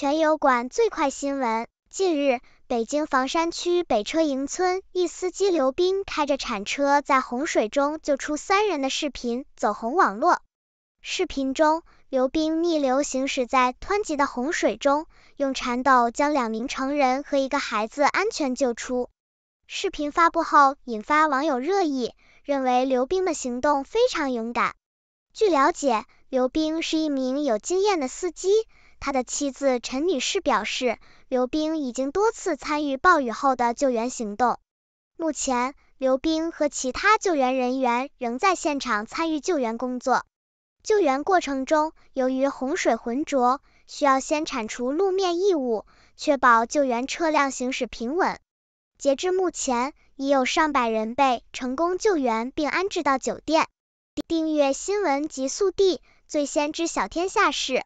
全油管最快新闻。近日，北京房山区北车营村一司机刘兵开着铲车在洪水中救出三人的视频走红网络。视频中，刘兵逆流行驶在湍急的洪水中，用铲斗将两名成人和一个孩子安全救出。视频发布后，引发网友热议，认为刘兵的行动非常勇敢。据了解，刘兵是一名有经验的司机。他的妻子陈女士表示，刘冰已经多次参与暴雨后的救援行动。目前，刘冰和其他救援人员仍在现场参与救援工作。救援过程中，由于洪水浑浊，需要先铲除路面异物，确保救援车辆行驶平稳。截至目前，已有上百人被成功救援并安置到酒店。订阅新闻极速递，最先知晓天下事。